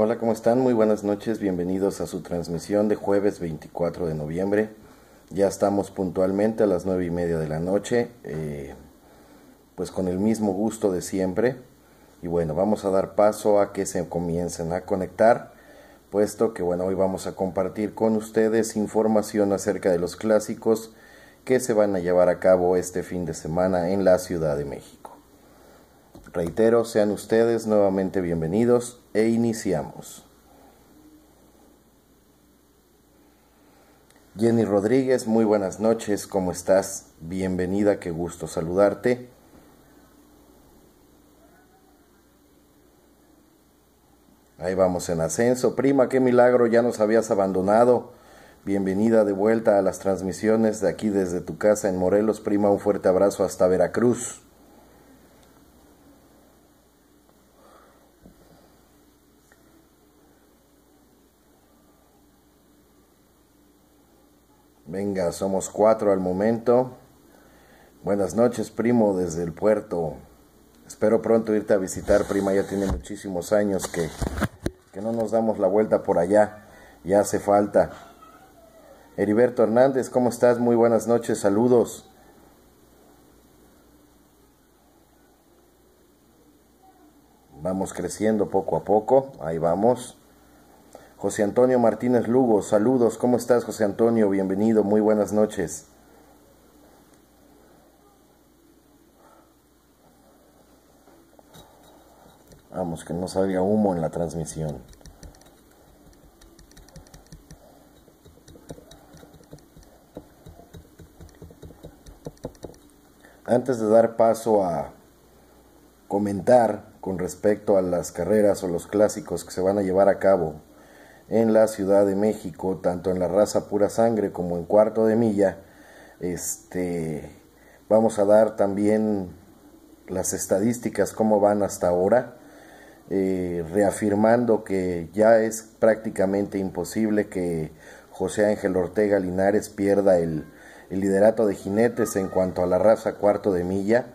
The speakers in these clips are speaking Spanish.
Hola, ¿cómo están? Muy buenas noches, bienvenidos a su transmisión de jueves 24 de noviembre. Ya estamos puntualmente a las 9 y media de la noche, eh, pues con el mismo gusto de siempre. Y bueno, vamos a dar paso a que se comiencen a conectar, puesto que bueno, hoy vamos a compartir con ustedes información acerca de los clásicos que se van a llevar a cabo este fin de semana en la Ciudad de México. Reitero, sean ustedes nuevamente bienvenidos e iniciamos. Jenny Rodríguez, muy buenas noches, ¿cómo estás? Bienvenida, qué gusto saludarte. Ahí vamos en ascenso. Prima, qué milagro, ya nos habías abandonado. Bienvenida de vuelta a las transmisiones de aquí desde tu casa en Morelos. Prima, un fuerte abrazo hasta Veracruz. Venga, somos cuatro al momento. Buenas noches, primo, desde el puerto. Espero pronto irte a visitar, prima. Ya tiene muchísimos años que, que no nos damos la vuelta por allá. Ya hace falta. Heriberto Hernández, ¿cómo estás? Muy buenas noches, saludos. Vamos creciendo poco a poco, ahí vamos. José Antonio Martínez Lugo, saludos, ¿cómo estás José Antonio? Bienvenido, muy buenas noches. Vamos, que no salga humo en la transmisión. Antes de dar paso a comentar con respecto a las carreras o los clásicos que se van a llevar a cabo en la Ciudad de México, tanto en la raza pura sangre como en cuarto de milla. Este, vamos a dar también las estadísticas, cómo van hasta ahora, eh, reafirmando que ya es prácticamente imposible que José Ángel Ortega Linares pierda el liderato de jinetes en cuanto a la raza cuarto de milla.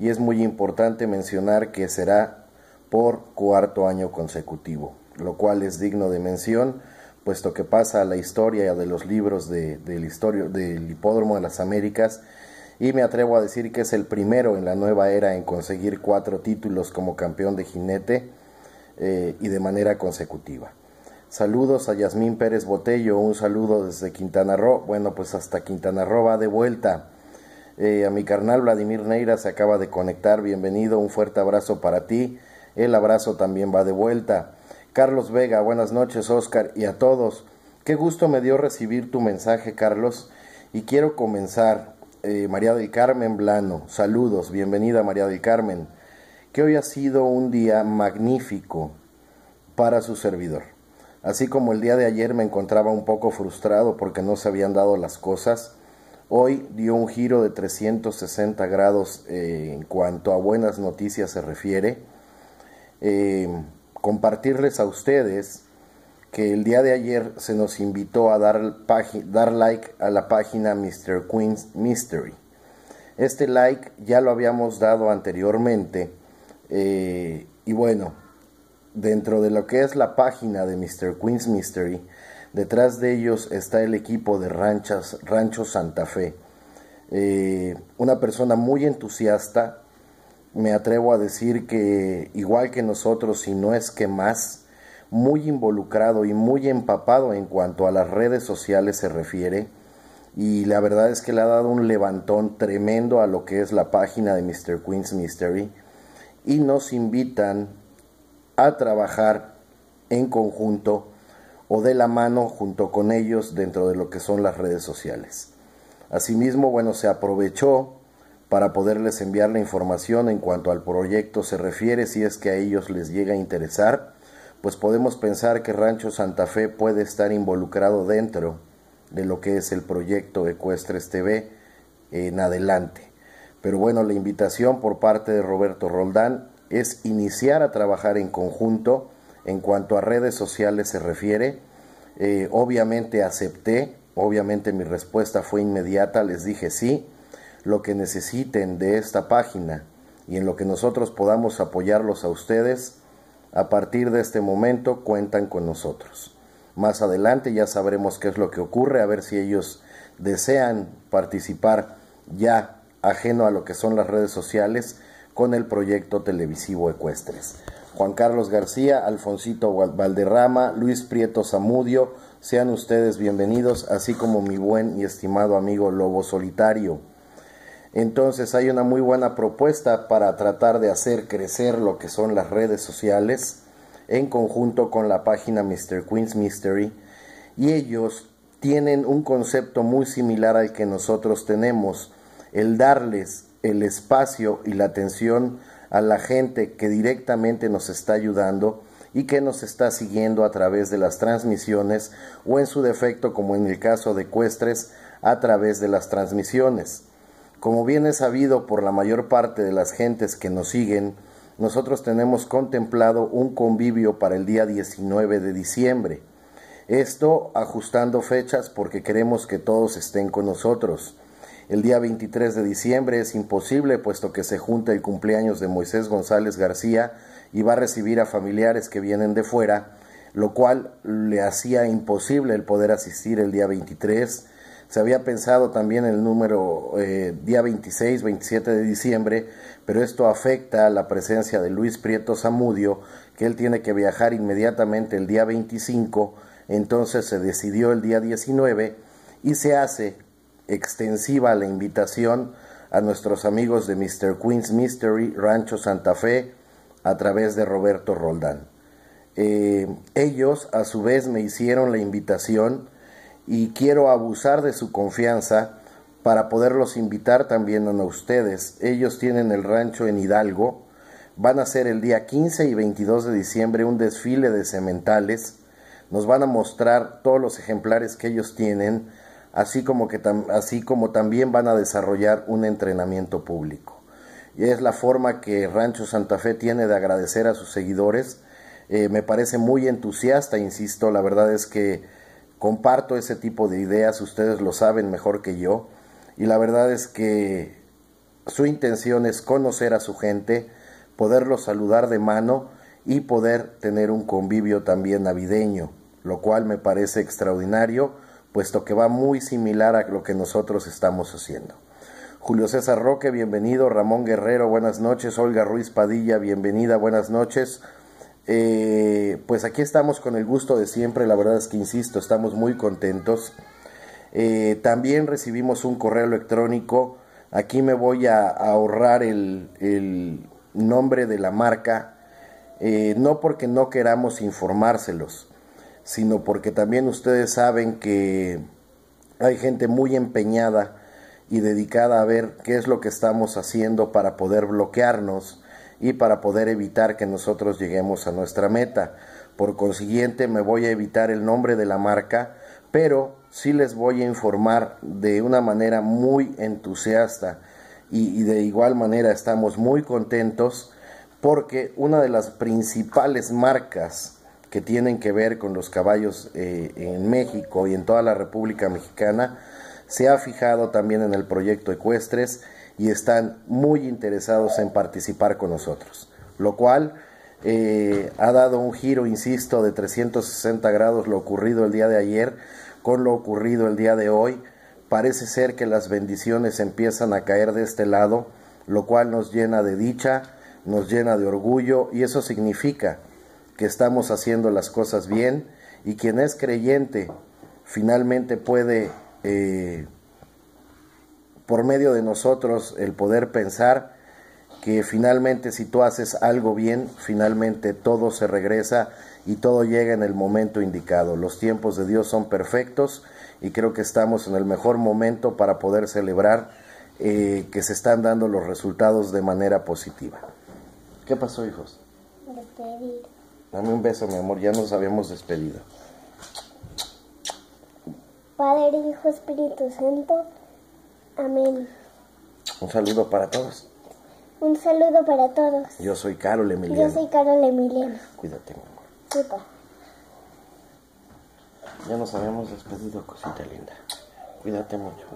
Y es muy importante mencionar que será por cuarto año consecutivo lo cual es digno de mención, puesto que pasa a la historia de los libros del Hipódromo de las Américas y me atrevo a decir que es el primero en la nueva era en conseguir cuatro títulos como campeón de jinete eh, y de manera consecutiva. Saludos a Yasmín Pérez Botello, un saludo desde Quintana Roo. Bueno, pues hasta Quintana Roo va de vuelta. Eh, a mi carnal Vladimir Neira se acaba de conectar, bienvenido, un fuerte abrazo para ti. El abrazo también va de vuelta. Carlos Vega, buenas noches Oscar y a todos. Qué gusto me dio recibir tu mensaje Carlos y quiero comenzar. Eh, María del Carmen Blano, saludos, bienvenida María del Carmen, que hoy ha sido un día magnífico para su servidor. Así como el día de ayer me encontraba un poco frustrado porque no se habían dado las cosas, hoy dio un giro de 360 grados eh, en cuanto a buenas noticias se refiere. Eh, compartirles a ustedes que el día de ayer se nos invitó a dar, dar like a la página Mr. Queen's Mystery. Este like ya lo habíamos dado anteriormente eh, y bueno, dentro de lo que es la página de Mr. Queen's Mystery, detrás de ellos está el equipo de Ranchas, Rancho Santa Fe. Eh, una persona muy entusiasta me atrevo a decir que igual que nosotros, si no es que más, muy involucrado y muy empapado en cuanto a las redes sociales se refiere. Y la verdad es que le ha dado un levantón tremendo a lo que es la página de Mr. Queen's Mystery. Y nos invitan a trabajar en conjunto o de la mano junto con ellos dentro de lo que son las redes sociales. Asimismo, bueno, se aprovechó para poderles enviar la información en cuanto al proyecto se refiere, si es que a ellos les llega a interesar, pues podemos pensar que Rancho Santa Fe puede estar involucrado dentro de lo que es el proyecto Ecuestres TV en adelante. Pero bueno, la invitación por parte de Roberto Roldán es iniciar a trabajar en conjunto en cuanto a redes sociales se refiere. Eh, obviamente acepté, obviamente mi respuesta fue inmediata, les dije sí, lo que necesiten de esta página y en lo que nosotros podamos apoyarlos a ustedes, a partir de este momento cuentan con nosotros. Más adelante ya sabremos qué es lo que ocurre, a ver si ellos desean participar ya ajeno a lo que son las redes sociales con el proyecto televisivo Ecuestres. Juan Carlos García, Alfonsito Valderrama, Luis Prieto Zamudio, sean ustedes bienvenidos, así como mi buen y estimado amigo Lobo Solitario. Entonces hay una muy buena propuesta para tratar de hacer crecer lo que son las redes sociales en conjunto con la página Mr. Queen's Mystery y ellos tienen un concepto muy similar al que nosotros tenemos, el darles el espacio y la atención a la gente que directamente nos está ayudando y que nos está siguiendo a través de las transmisiones o en su defecto como en el caso de Cuestres a través de las transmisiones. Como bien es sabido por la mayor parte de las gentes que nos siguen, nosotros tenemos contemplado un convivio para el día 19 de diciembre. Esto ajustando fechas porque queremos que todos estén con nosotros. El día 23 de diciembre es imposible puesto que se junta el cumpleaños de Moisés González García y va a recibir a familiares que vienen de fuera, lo cual le hacía imposible el poder asistir el día 23 se había pensado también el número eh, día 26, 27 de diciembre, pero esto afecta la presencia de Luis Prieto Zamudio, que él tiene que viajar inmediatamente el día 25, entonces se decidió el día 19 y se hace extensiva la invitación a nuestros amigos de Mr. Queen's Mystery Rancho Santa Fe a través de Roberto Roldán. Eh, ellos a su vez me hicieron la invitación y quiero abusar de su confianza para poderlos invitar también a ustedes. Ellos tienen el rancho en Hidalgo. Van a hacer el día 15 y 22 de diciembre un desfile de sementales. Nos van a mostrar todos los ejemplares que ellos tienen, así como, así como también van a desarrollar un entrenamiento público. Y es la forma que Rancho Santa Fe tiene de agradecer a sus seguidores. Eh, me parece muy entusiasta, insisto, la verdad es que comparto ese tipo de ideas, ustedes lo saben mejor que yo, y la verdad es que su intención es conocer a su gente, poderlos saludar de mano y poder tener un convivio también navideño, lo cual me parece extraordinario, puesto que va muy similar a lo que nosotros estamos haciendo. Julio César Roque, bienvenido. Ramón Guerrero, buenas noches. Olga Ruiz Padilla, bienvenida, buenas noches. Eh, pues aquí estamos con el gusto de siempre, la verdad es que insisto, estamos muy contentos. Eh, también recibimos un correo electrónico, aquí me voy a, ahorrar el, nombre de la marca, eh, no porque no queramos informárselos, sino porque también ustedes saben que hay gente muy empeñada y dedicada a ver qué es lo que estamos haciendo para poder bloquearnos y para poder evitar que nosotros lleguemos a nuestra meta. Por consiguiente, me voy a evitar el nombre de la marca, pero sí les voy a informar de una manera muy entusiasta y, de igual manera estamos muy contentos porque una de las principales marcas que tienen que ver con los caballos eh, en México y en toda la República Mexicana se ha fijado también en el proyecto Ecuestres y están muy interesados en participar con nosotros, lo cual eh, ha dado un giro, insisto, de 360 grados lo ocurrido el día de ayer con lo ocurrido el día de hoy. Parece ser que las bendiciones empiezan a caer de este lado, lo cual nos llena de dicha, nos llena de orgullo y eso significa que estamos haciendo las cosas bien y quien es creyente finalmente puede, eh, por medio de nosotros, el poder pensar que finalmente si tú haces algo bien, finalmente todo se regresa y todo llega en el momento indicado. Los tiempos de Dios son perfectos y creo que estamos en el mejor momento para poder celebrar eh, que se están dando los resultados de manera positiva. ¿Qué pasó, hijos? Despedido. Dame un beso, mi amor, ya nos habíamos despedido. Padre, Hijo, Espíritu Santo. Amén. Un saludo para todos. Un saludo para todos. Yo soy Carol Emiliano. Yo soy Carol Emiliano. Cuídate, mi amor. Ya nos habíamos despedido, cosita linda. Cuídate mucho.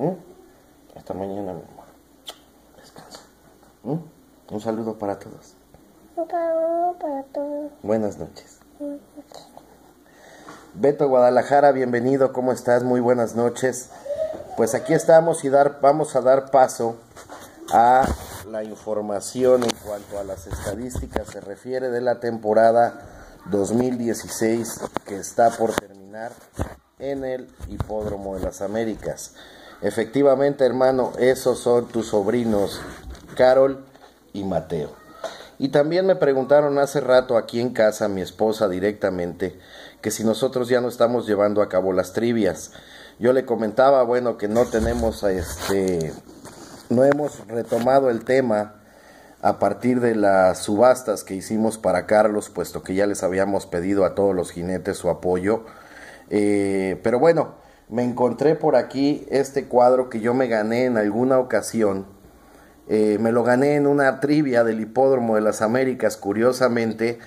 Hasta mañana, mi amor. Descansa. Un saludo para todos. Un saludo para todos. Buenas noches. Buenas noches. Beto Guadalajara, bienvenido. ¿Cómo estás? Muy buenas noches. Pues aquí estamos y dar, vamos a dar paso a la información en cuanto a las estadísticas se refiere de la temporada 2016 que está por terminar en el Hipódromo de las Américas. Efectivamente, hermano, esos son tus sobrinos, Carol y Mateo. Y también me preguntaron hace rato aquí en casa mi esposa directamente que si nosotros ya no estamos llevando a cabo las trivias. Yo le comentaba, bueno, que no tenemos este no hemos retomado el tema a partir de las subastas que hicimos para Carlos, puesto que ya les habíamos pedido a todos los jinetes su apoyo. Eh, pero bueno, me encontré por aquí este cuadro que yo me gané en alguna ocasión. Eh, me lo gané en una trivia del Hipódromo de las Américas, curiosamente.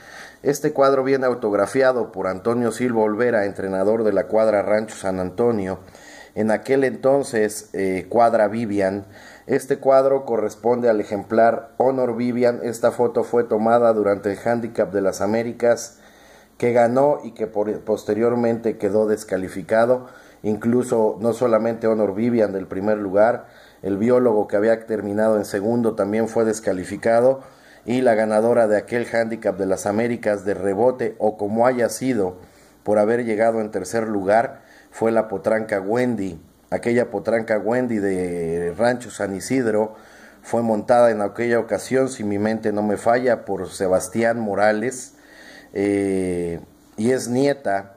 Este cuadro viene autografiado por Antonio Silva Olvera, entrenador de la cuadra Rancho San Antonio, en aquel entonces eh, cuadra Vivian este cuadro corresponde al ejemplar Honor Vivian. Esta foto fue tomada durante el Handicap de las Américas que ganó y que posteriormente quedó descalificado. Incluso no solamente Honor Vivian del primer lugar, el biólogo que había terminado en segundo también fue descalificado y la ganadora de aquel handicap de las Américas de rebote o como haya sido por haber llegado en tercer lugar fue la potranca Wendy Aquella potranca Wendy de Rancho San Isidro fue montada en aquella ocasión, si mi mente no me falla, por Sebastián Morales eh, y es nieta,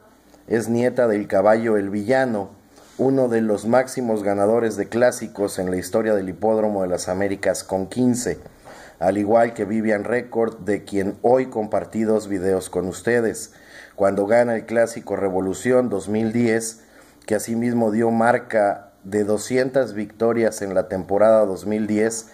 es nieta del caballo El Villano, uno de los máximos ganadores de clásicos en la historia del Hipódromo de las Américas con 15, al igual que Vivian Record, de quien hoy compartí dos videos con ustedes. Cuando gana el clásico Revolución 2010, que asimismo dio marca de 200 victorias en la temporada 2010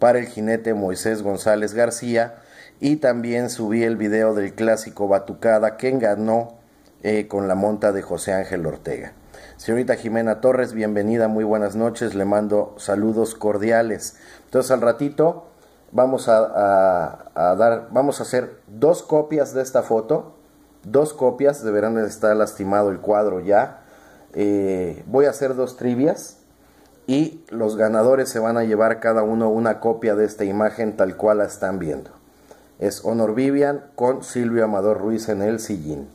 para el jinete Moisés González García y también subí el video del clásico Batucada que ganó eh, con la monta de José Ángel Ortega. Señorita Jimena Torres, bienvenida, muy buenas noches, le mando saludos cordiales. Entonces al ratito vamos a, a dar, vamos a hacer dos copias de esta foto, dos copias, deberán estar lastimado el cuadro ya, eh, voy a hacer dos trivias y los ganadores se van a llevar cada uno una copia de esta imagen tal cual la están viendo. Es Honor Vivian con Silvio Amador Ruiz en el sillín.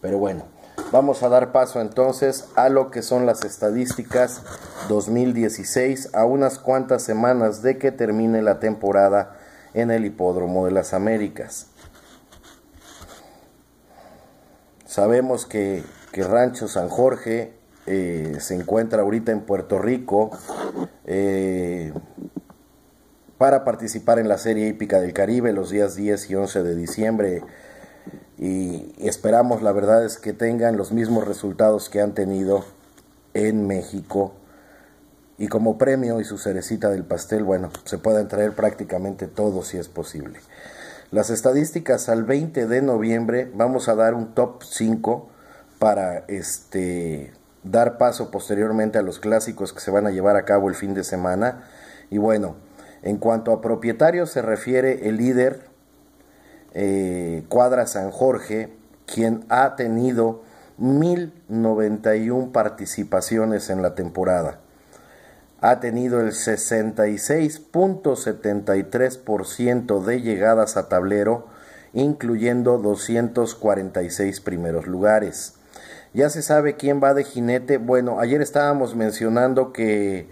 Pero bueno, vamos a dar paso entonces a lo que son las estadísticas 2016 a unas cuantas semanas de que termine la temporada en el Hipódromo de las Américas. Sabemos que que Rancho San Jorge eh, se encuentra ahorita en Puerto Rico eh, para participar en la Serie Hípica del Caribe los días 10 y 11 de diciembre. Y esperamos, la verdad es que tengan los mismos resultados que han tenido en México. Y como premio y su cerecita del pastel, bueno, se pueden traer prácticamente todo si es posible. Las estadísticas al 20 de noviembre vamos a dar un top 5 para este, dar paso posteriormente a los clásicos que se van a llevar a cabo el fin de semana. Y bueno, en cuanto a propietarios se refiere el líder eh, Cuadra San Jorge, quien ha tenido 1091 participaciones en la temporada. Ha tenido el 66.73% de llegadas a tablero, incluyendo 246 primeros lugares. Ya se sabe quién va de jinete. Bueno, ayer estábamos mencionando que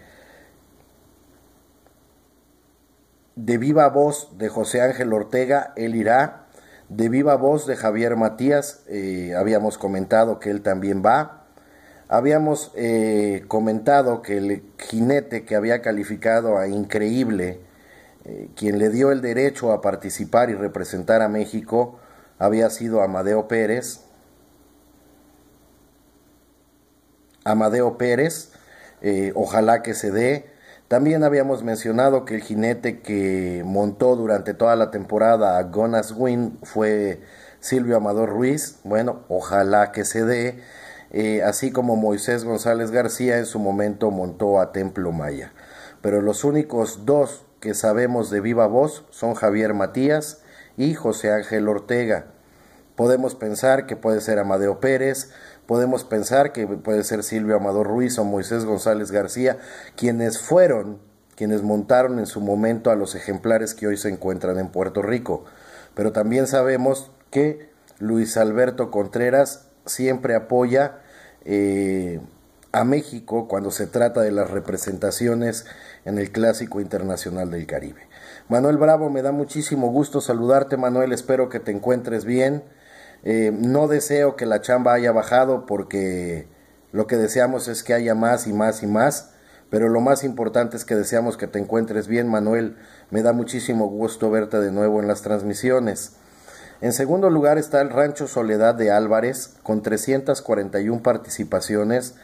de viva voz de José Ángel Ortega, él irá. De viva voz de Javier Matías, eh, habíamos comentado que él también va. Habíamos eh, comentado que el jinete que había calificado a increíble, eh, quien le dio el derecho a participar y representar a México, había sido Amadeo Pérez, Amadeo Pérez, eh, ojalá que se dé. También habíamos mencionado que el jinete que montó durante toda la temporada a Gonas Win fue Silvio Amador Ruiz. Bueno, ojalá que se dé. Eh, así como Moisés González García en su momento montó a Templo Maya. Pero los únicos dos que sabemos de viva voz son Javier Matías y José Ángel Ortega. Podemos pensar que puede ser Amadeo Pérez, podemos pensar que puede ser Silvio Amador Ruiz o Moisés González García, quienes fueron, quienes montaron en su momento a los ejemplares que hoy se encuentran en Puerto Rico. Pero también sabemos que Luis Alberto Contreras siempre apoya eh, a México cuando se trata de las representaciones en el Clásico Internacional del Caribe. Manuel Bravo, me da muchísimo gusto saludarte, Manuel, espero que te encuentres bien. Eh, no deseo que la chamba haya bajado porque lo que deseamos es que haya más y más y más, pero lo más importante es que deseamos que te encuentres bien, Manuel. Me da muchísimo gusto verte de nuevo en las transmisiones. En segundo lugar está el Rancho Soledad de Álvarez, con 341 participaciones,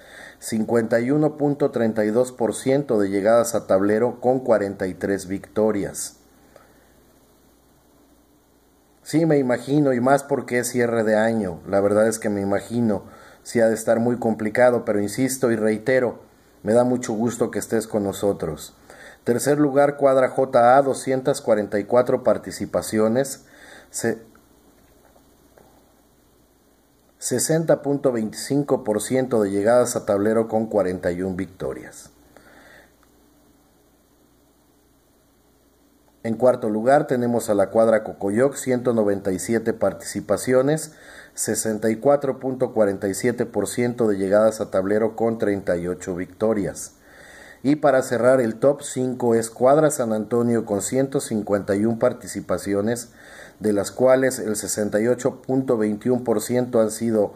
51.32% de llegadas a tablero con 43 victorias. Sí, me imagino, y más porque es cierre de año. La verdad es que me imagino, si ha de estar muy complicado, pero insisto y reitero, me da mucho gusto que estés con nosotros. Tercer lugar, cuadra JA, 244 participaciones, 60.25% de llegadas a tablero con 41 victorias. En cuarto lugar tenemos a la cuadra Cocoyoc, 197 participaciones, 64.47% de llegadas a tablero con 38 victorias. Y para cerrar el top 5 es Cuadra San Antonio con 151 participaciones, de las cuales el 68.21% han sido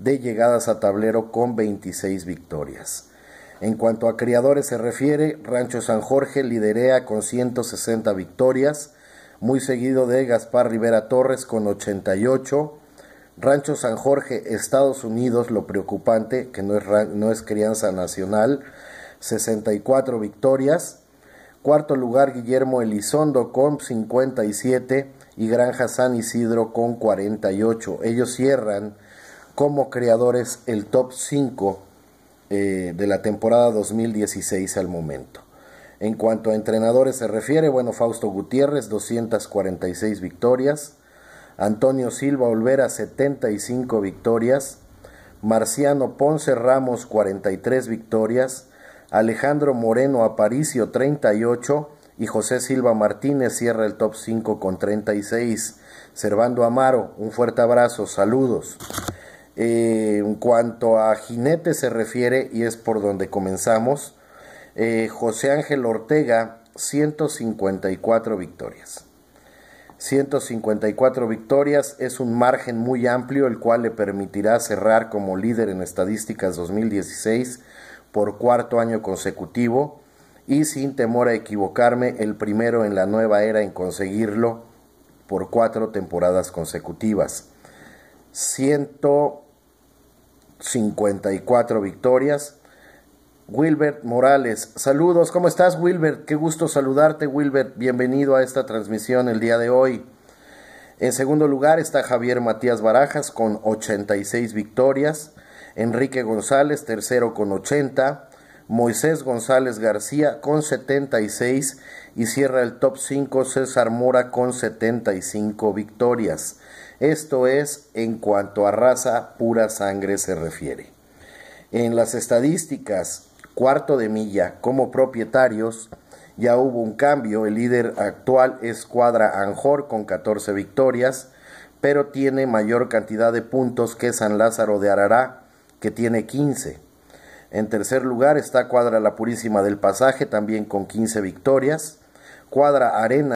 de llegadas a tablero con 26 victorias. En cuanto a criadores se refiere, Rancho San Jorge liderea con 160 victorias, muy seguido de Gaspar Rivera Torres con 88. Rancho San Jorge, Estados Unidos, lo preocupante, que no es, no es crianza nacional, 64 victorias. Cuarto lugar, Guillermo Elizondo con 57 y Granja San Isidro con 48. Ellos cierran como creadores el top 5 eh, de la temporada 2016 al momento. En cuanto a entrenadores se refiere, bueno, Fausto Gutiérrez, 246 victorias. Antonio Silva Olvera, 75 victorias. Marciano Ponce Ramos, 43 victorias. Alejandro Moreno Aparicio, 38. Y José Silva Martínez cierra el top 5 con 36. Servando Amaro, un fuerte abrazo, saludos. Eh, en cuanto a jinete se refiere, y es por donde comenzamos, eh, José Ángel Ortega, 154 victorias. 154 victorias es un margen muy amplio, el cual le permitirá cerrar como líder en estadísticas 2016 por cuarto año consecutivo y sin temor a equivocarme, el primero en la nueva era en conseguirlo por cuatro temporadas consecutivas. Ciento 54 victorias. Wilbert Morales, saludos, ¿cómo estás Wilbert? Qué gusto saludarte Wilbert, bienvenido a esta transmisión el día de hoy. En segundo lugar está Javier Matías Barajas con 86 victorias, Enrique González tercero con 80, Moisés González García con 76 y cierra el top 5 César Mora con 75 victorias. Esto es en cuanto a raza pura sangre se refiere. En las estadísticas, cuarto de milla como propietarios, ya hubo un cambio. El líder actual es Cuadra Anjor con 14 victorias, pero tiene mayor cantidad de puntos que San Lázaro de Arará, que tiene 15. En tercer lugar está Cuadra La Purísima del Pasaje, también con 15 victorias. Cuadra Arena